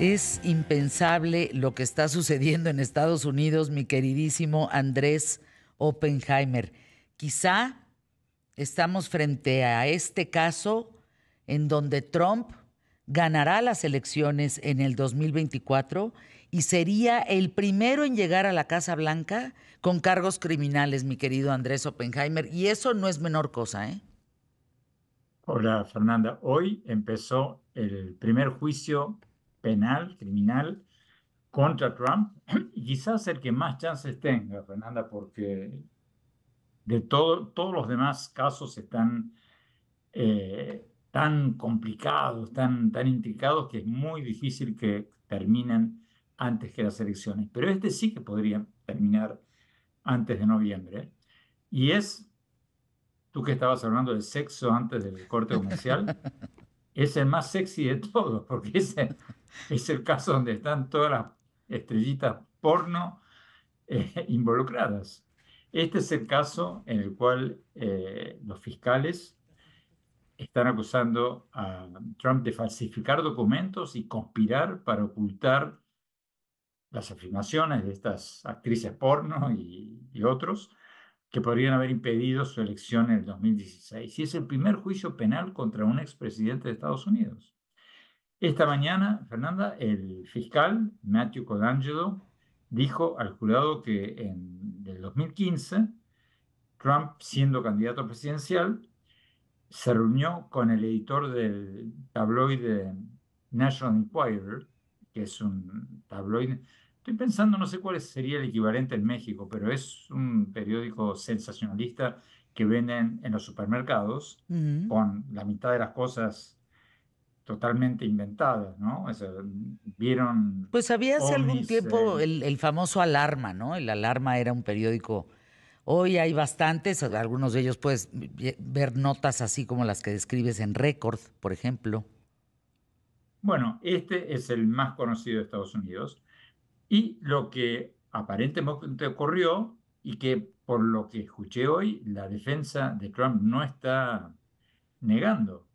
Es impensable lo que está sucediendo en Estados Unidos, mi queridísimo Andrés Oppenheimer. Quizá estamos frente a este caso en donde Trump ganará las elecciones en el 2024 y sería el primero en llegar a la Casa Blanca con cargos criminales, mi querido Andrés Oppenheimer. Y eso no es menor cosa, ¿eh? Hola, Fernanda. Hoy empezó el primer juicio penal, criminal, contra Trump, y quizás el que más chances tenga, Fernanda, porque de todo, todos los demás casos están eh, tan complicados, tan, tan intricados, que es muy difícil que terminen antes que las elecciones. Pero este sí que podría terminar antes de noviembre. Y es, tú que estabas hablando del sexo antes del corte comercial, es el más sexy de todos, porque es es el caso donde están todas las estrellitas porno eh, involucradas. Este es el caso en el cual eh, los fiscales están acusando a Trump de falsificar documentos y conspirar para ocultar las afirmaciones de estas actrices porno y, y otros que podrían haber impedido su elección en el 2016. Y es el primer juicio penal contra un expresidente de Estados Unidos. Esta mañana, Fernanda, el fiscal Matthew Colangelo dijo al jurado que en el 2015, Trump, siendo candidato presidencial, se reunió con el editor del tabloide National Enquirer, que es un tabloide, estoy pensando, no sé cuál sería el equivalente en México, pero es un periódico sensacionalista que venden en los supermercados, con la mitad de las cosas totalmente inventadas, ¿no? O vieron... Pues había hace algún tiempo el, el, famoso Alarma, ¿no? El Alarma era un periódico... Hoy hay bastantes, algunos de ellos puedes ver notas así como las que describes en Record, por ejemplo. Bueno, este es el más conocido de Estados Unidos y lo que aparentemente ocurrió y que por lo que escuché hoy la defensa de Trump no está negando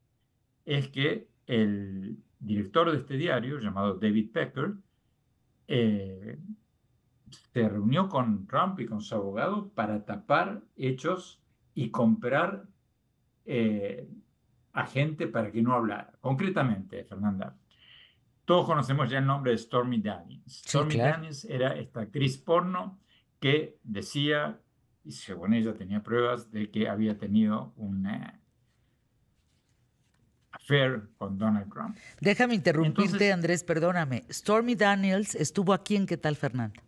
es que el director de este diario, llamado David Pecker, eh, se reunió con Trump y con su abogado para tapar hechos y comprar eh, a gente para que no hablara. Concretamente, Fernanda, todos conocemos ya el nombre de Stormy Daniels. Stormy Daniels era esta actriz porno que decía, y según ella tenía pruebas, de que había tenido una con Donald Trump. Déjame interrumpirte, Andrés, perdóname. Stormy Daniels estuvo aquí en ¿Qué tal, Fernanda?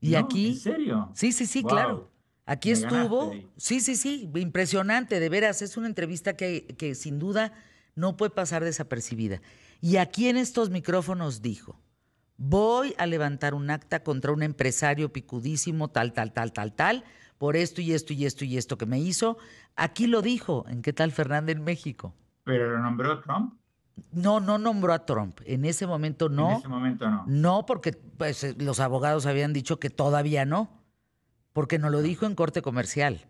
Y aquí. ¿En serio? Sí, sí, sí, claro. Aquí estuvo. Sí, sí, sí. Impresionante, de veras. Es una entrevista que, sin duda no puede pasar desapercibida. Y aquí en estos micrófonos dijo: Voy a levantar un acta contra un empresario picudísimo, tal, tal, tal, tal, tal, por esto y esto y esto y esto que me hizo. Aquí lo dijo en ¿Qué tal Fernanda, en México? ¿Pero lo nombró Trump? No, no nombró a Trump. En ese momento no. En ese momento no. No, porque pues, eh, los abogados habían dicho que todavía no. Porque no lo ah. dijo en corte comercial.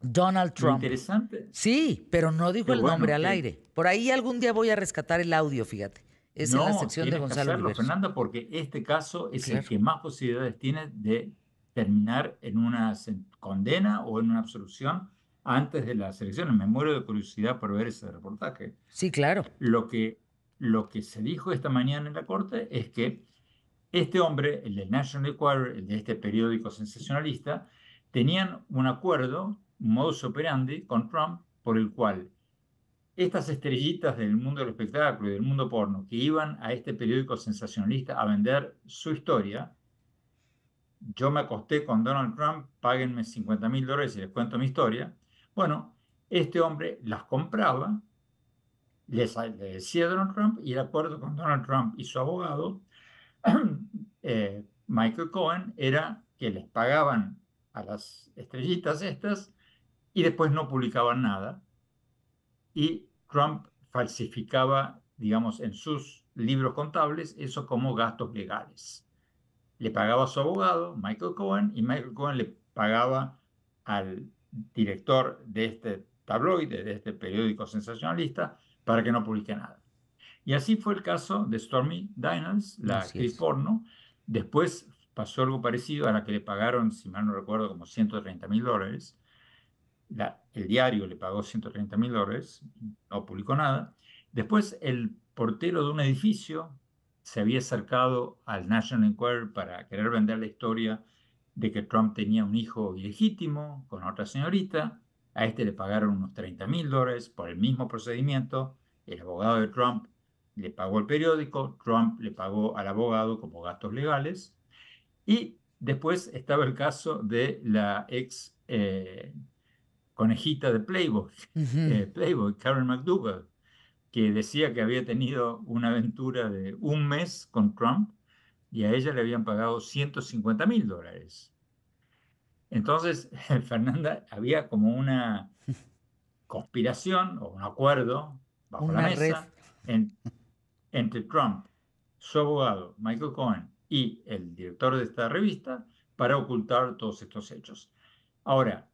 Donald Trump. interesante. Sí, pero no dijo el nombre al aire. Por ahí algún día voy a rescatar el audio, fíjate. Es no, en la sección de Gonzalo hacerlo, Fernando, porque este caso es el que más posibilidades tiene de terminar en una condena o en una absolución antes de las elecciones. Me muero de curiosidad por ver ese reportaje. Sí, claro. Lo que, lo que se dijo esta mañana en la Corte es que este hombre, el del National Enquirer, el de este periódico sensacionalista, tenían un acuerdo, un modus operandi con Trump por el cual estas estrellitas del mundo del espectáculo y del mundo porno que iban a este periódico sensacionalista a vender su historia, yo me acosté con Donald Trump, páguenme 50 mil dólares y les cuento mi historia, bueno, este hombre las compraba, le decía Donald Trump y el acuerdo con Donald Trump y su abogado, eh, Michael Cohen, era que les pagaban a las estrellitas estas y después no publicaban nada. Y Trump falsificaba, digamos, en sus libros contables eso como gastos legales. Le pagaba a su abogado, Michael Cohen, y Michael Cohen le pagaba al director de este tabloide, de este periódico sensacionalista, para que no publique nada. Y así fue el caso de Stormy Daniels, la así actriz porno. Después pasó algo parecido a la que le pagaron, si mal no recuerdo, como 130 mil dólares. el diario le pagó 130 mil dólares, no publicó nada. Después el portero de un edificio se había acercado al National Enquirer para querer vender la historia de que Trump tenía un hijo ilegítimo con otra señorita. A este le pagaron unos 30 mil dólares por el mismo procedimiento. El abogado de Trump le pagó el periódico, Trump le pagó al abogado como gastos legales. Y después estaba el caso de la ex eh, conejita de Playboy, eh, Playboy, Karen McDougall, que decía que había tenido una aventura de un mes con Trump y a ella le habían pagado 150 mil dólares. Entonces, Fernanda, había como una conspiración o un acuerdo bajo la mesa entre Trump, su abogado, Michael Cohen, y el director de esta revista para ocultar todos estos hechos. Ahora,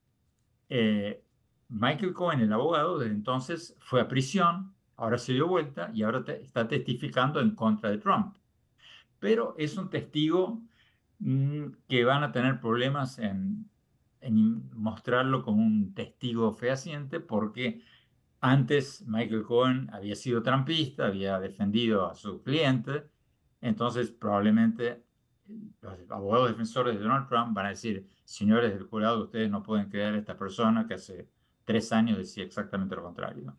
eh, Michael Cohen, el abogado, desde entonces fue a prisión, ahora se dio vuelta y ahora está testificando en contra de Trump pero es un testigo mm, que van a tener problemas en, mostrarlo como un testigo fehaciente porque antes Michael Cohen había sido trampista, había defendido a su cliente, entonces probablemente los abogados defensores de Donald Trump van a decir, señores del jurado, ustedes no pueden creer a esta persona que hace tres años decía exactamente lo contrario.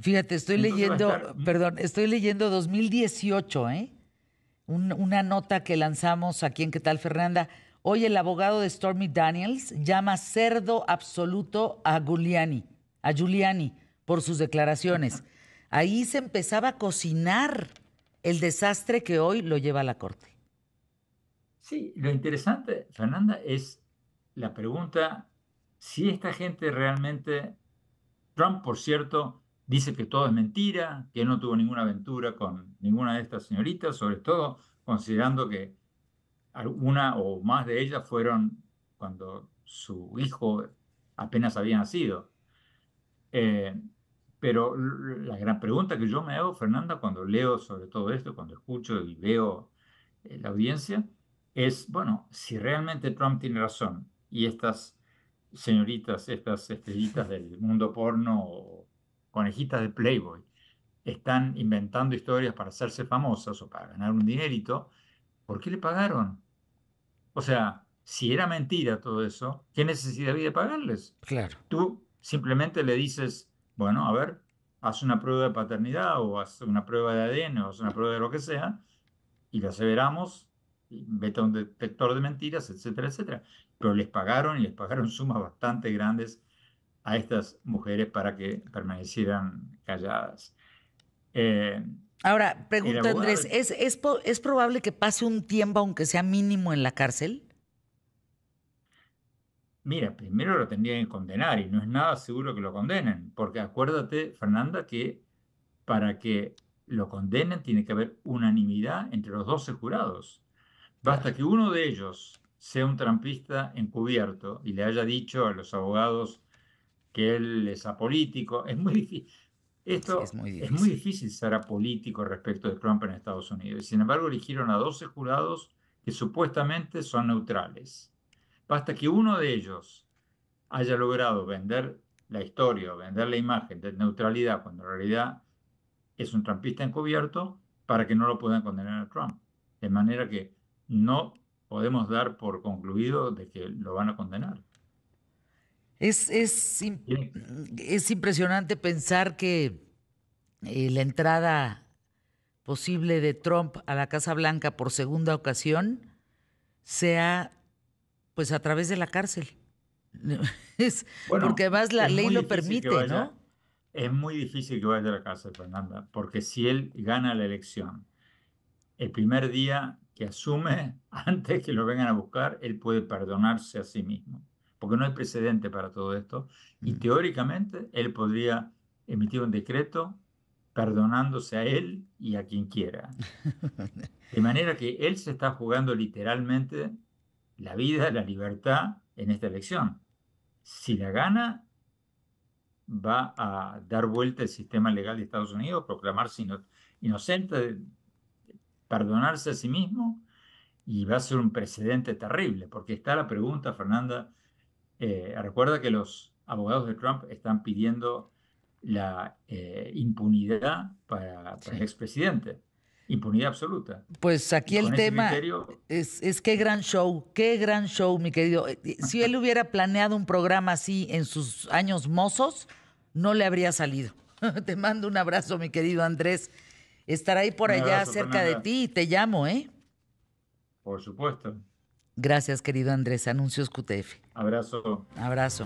Fíjate, estoy leyendo, perdón, estoy leyendo 2018, ¿eh? una nota que lanzamos aquí en ¿Qué tal, Fernanda? Hoy el abogado de Stormy Daniels llama cerdo absoluto a Giuliani, a Giuliani por sus declaraciones. Ahí se empezaba a cocinar el desastre que hoy lo lleva a la corte. Sí, lo interesante, Fernanda, es la pregunta si esta gente realmente, Trump, por cierto, Dice que todo es mentira, que no tuvo ninguna aventura con ninguna de estas señoritas, sobre todo considerando que alguna o más de ellas fueron cuando su hijo apenas había nacido. Eh, pero la gran pregunta que yo me hago, Fernanda, cuando leo sobre todo esto, cuando escucho y veo eh, la audiencia, es, bueno, si realmente Trump tiene razón y estas señoritas, estas estrellitas del mundo porno conejitas de Playboy están inventando historias para hacerse famosas o para ganar un dinerito, ¿por qué le pagaron? O sea, si era mentira todo eso, ¿qué necesidad había de pagarles? Claro. Tú simplemente le dices, bueno, a ver, haz una prueba de paternidad o haz una prueba de ADN o haz una prueba de lo que sea y la aseveramos, y vete a un detector de mentiras, etcétera, etcétera. Pero les pagaron y les pagaron sumas bastante grandes a estas mujeres para que permanecieran calladas. Eh, Ahora, pregunta Andrés, ¿es, es, es probable que pase un tiempo, aunque sea mínimo, en la cárcel? Mira, primero lo tendrían que condenar y no es nada seguro que lo condenen, porque acuérdate, Fernanda, que para que lo condenen tiene que haber unanimidad entre los 12 jurados. Basta que uno de ellos sea un trampista encubierto y le haya dicho a los abogados, que él es apolítico. Es muy difícil. Esto es muy ser apolítico respecto de Trump en Estados Unidos. Sin embargo, eligieron a 12 jurados que supuestamente son neutrales. Basta que uno de ellos haya logrado vender la historia, vender la imagen de neutralidad, cuando en realidad es un trumpista encubierto, para que no lo puedan condenar a Trump. De manera que no podemos dar por concluido de que lo van a condenar. Es, es, impresionante pensar que eh, la entrada posible de Trump a la Casa Blanca por segunda ocasión sea pues a través de la cárcel. porque además la ley lo permite, ¿no? Es muy difícil que vaya a la cárcel, Fernanda, porque si él gana la elección, el primer día que asume, antes que lo vengan a buscar, él puede perdonarse a sí mismo porque no hay precedente para todo esto, y teóricamente él podría emitir un decreto perdonándose a él y a quien quiera. De manera que él se está jugando literalmente la vida, la libertad en esta elección. Si la gana, va a dar vuelta el sistema legal de Estados Unidos, proclamarse inocente, perdonarse a sí mismo, y va a ser un precedente terrible, porque está la pregunta, Fernanda, eh, recuerda que los abogados de Trump están pidiendo la eh, impunidad para, el expresidente. Impunidad absoluta. Pues aquí el tema es, qué gran show, qué gran show, mi querido. Eh, si él hubiera planeado un programa así en sus años mozos, no le habría salido. te mando un abrazo, mi querido Andrés. Estará ahí por allá cerca de ti y te llamo, ¿eh? Por supuesto. Gracias, querido Andrés. Anuncios QTF. Abrazo. Abrazo.